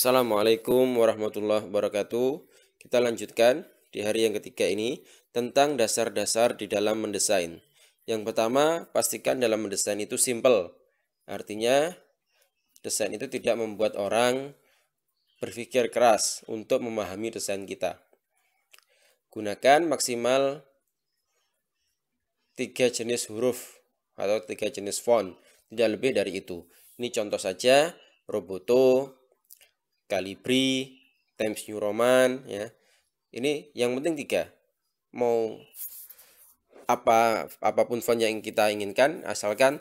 Assalamualaikum warahmatullahi wabarakatuh. Kita lanjutkan di hari yang ketiga ini tentang dasar-dasar di dalam mendesain. Yang pertama, pastikan dalam mendesain itu simple. Artinya, desain itu tidak membuat orang berpikir keras untuk memahami desain kita. Gunakan maksimal tiga jenis huruf atau tiga jenis font, tidak lebih dari itu. Ini contoh saja, Roboto, Calibri, Times New Roman ya. Ini yang penting tiga. Mau apa apapun font yang kita inginkan asalkan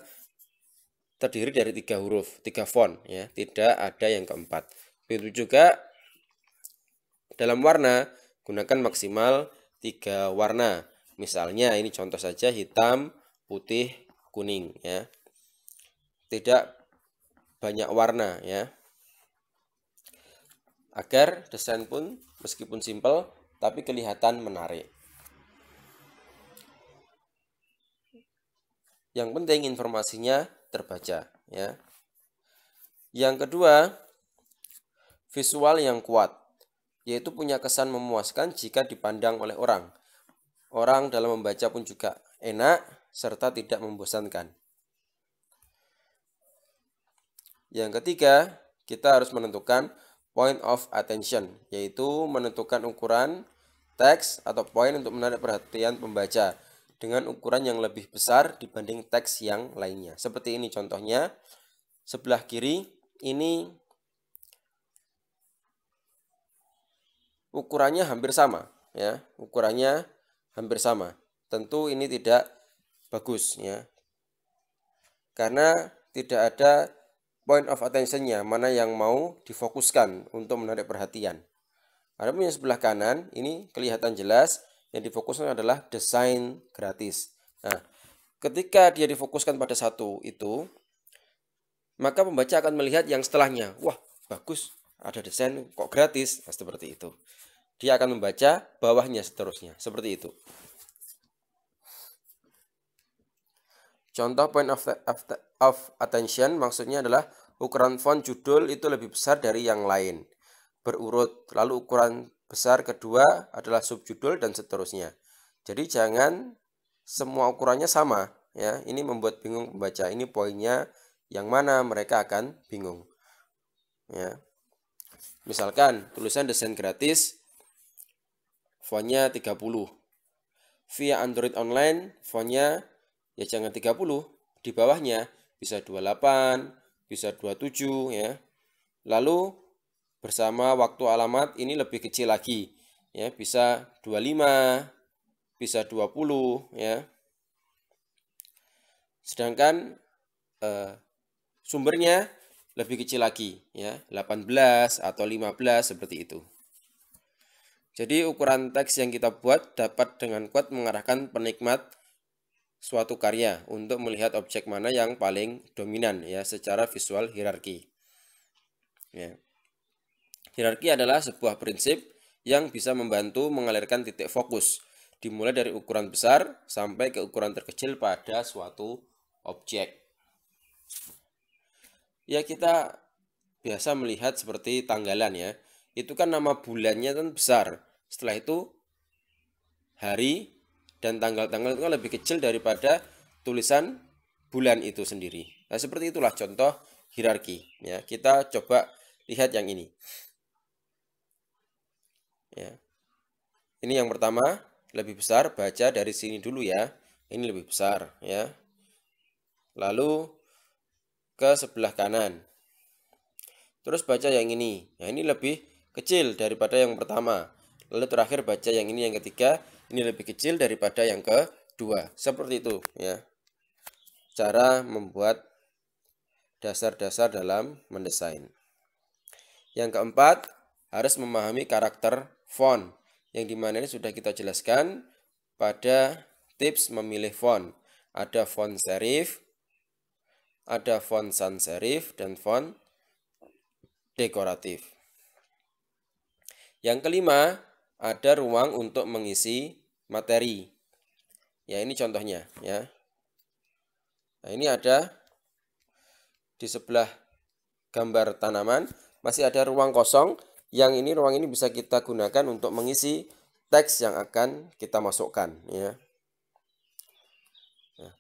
terdiri dari tiga huruf, tiga font ya, tidak ada yang keempat. Begitu juga dalam warna gunakan maksimal tiga warna. Misalnya ini contoh saja hitam, putih, kuning ya. Tidak banyak warna ya agar desain pun meskipun simpel tapi kelihatan menarik. Yang penting informasinya terbaca ya. Yang kedua, visual yang kuat yaitu punya kesan memuaskan jika dipandang oleh orang. Orang dalam membaca pun juga enak serta tidak membosankan. Yang ketiga, kita harus menentukan point of attention, yaitu menentukan ukuran teks atau poin untuk menarik perhatian pembaca dengan ukuran yang lebih besar dibanding teks yang lainnya. Seperti ini contohnya, sebelah kiri ini ukurannya hampir sama, ya, ukurannya hampir sama. Tentu ini tidak bagus, ya, karena tidak ada point of attentionnya, mana yang mau difokuskan untuk menarik perhatian. Adapun yang sebelah kanan, ini kelihatan jelas, yang difokuskan adalah desain gratis. Nah, ketika dia difokuskan pada satu itu, maka pembaca akan melihat yang setelahnya. Wah, bagus, ada desain kok gratis, nah, seperti itu. Dia akan membaca bawahnya seterusnya, seperti itu. Contoh point of, of, of attention maksudnya adalah ukuran font judul itu lebih besar dari yang lain. Berurut, lalu ukuran besar kedua adalah subjudul dan seterusnya. Jadi jangan semua ukurannya sama ya. Ini membuat bingung pembaca. Ini poinnya yang mana mereka akan bingung. Ya. Misalkan tulisan desain gratis fontnya 30. Via Android online fontnya ya jangan 30 di bawahnya bisa 28 bisa 27 ya lalu bersama waktu alamat ini lebih kecil lagi ya bisa 25 bisa 20 ya sedangkan eh, sumbernya lebih kecil lagi ya 18 atau 15 seperti itu jadi ukuran teks yang kita buat dapat dengan kuat mengarahkan penikmat suatu karya untuk melihat objek mana yang paling dominan ya secara visual hierarki. Ya. Hierarki adalah sebuah prinsip yang bisa membantu mengalirkan titik fokus dimulai dari ukuran besar sampai ke ukuran terkecil pada suatu objek. Ya kita biasa melihat seperti tanggalan ya. Itu kan nama bulannya kan besar. Setelah itu hari, dan tanggal-tanggal itu kan lebih kecil daripada tulisan bulan itu sendiri. Nah, seperti itulah contoh hierarki ya. Kita coba lihat yang ini. Ya. Ini yang pertama, lebih besar baca dari sini dulu ya. Ini lebih besar ya. Lalu ke sebelah kanan. Terus baca yang ini. Nah, ini lebih kecil daripada yang pertama. Lalu terakhir baca yang ini yang ketiga ini lebih kecil daripada yang kedua. Seperti itu ya. Cara membuat dasar-dasar dalam mendesain. Yang keempat, harus memahami karakter font yang dimana ini sudah kita jelaskan pada tips memilih font. Ada font serif, ada font sans serif, dan font dekoratif. Yang kelima, ada ruang untuk mengisi materi. Ya, ini contohnya ya. Nah, ini ada di sebelah gambar tanaman masih ada ruang kosong yang ini ruang ini bisa kita gunakan untuk mengisi teks yang akan kita masukkan ya. Nah,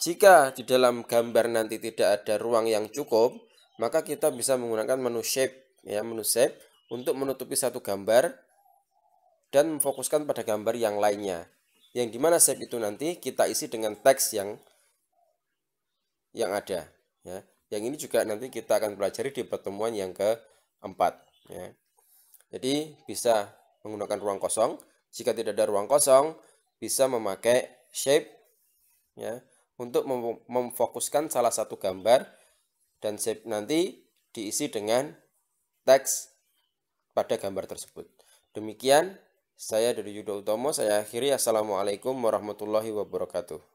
jika di dalam gambar nanti tidak ada ruang yang cukup, maka kita bisa menggunakan menu shape ya, menu shape untuk menutupi satu gambar dan memfokuskan pada gambar yang lainnya. Yang dimana shape itu nanti kita isi dengan teks yang yang ada. Ya. Yang ini juga nanti kita akan pelajari di pertemuan yang keempat. Ya. Jadi bisa menggunakan ruang kosong. Jika tidak ada ruang kosong, bisa memakai shape ya untuk mem memfokuskan salah satu gambar dan shape nanti diisi dengan teks pada gambar tersebut. Demikian saya dari Yudha Utomo, saya akhiri. Assalamualaikum warahmatullahi wabarakatuh.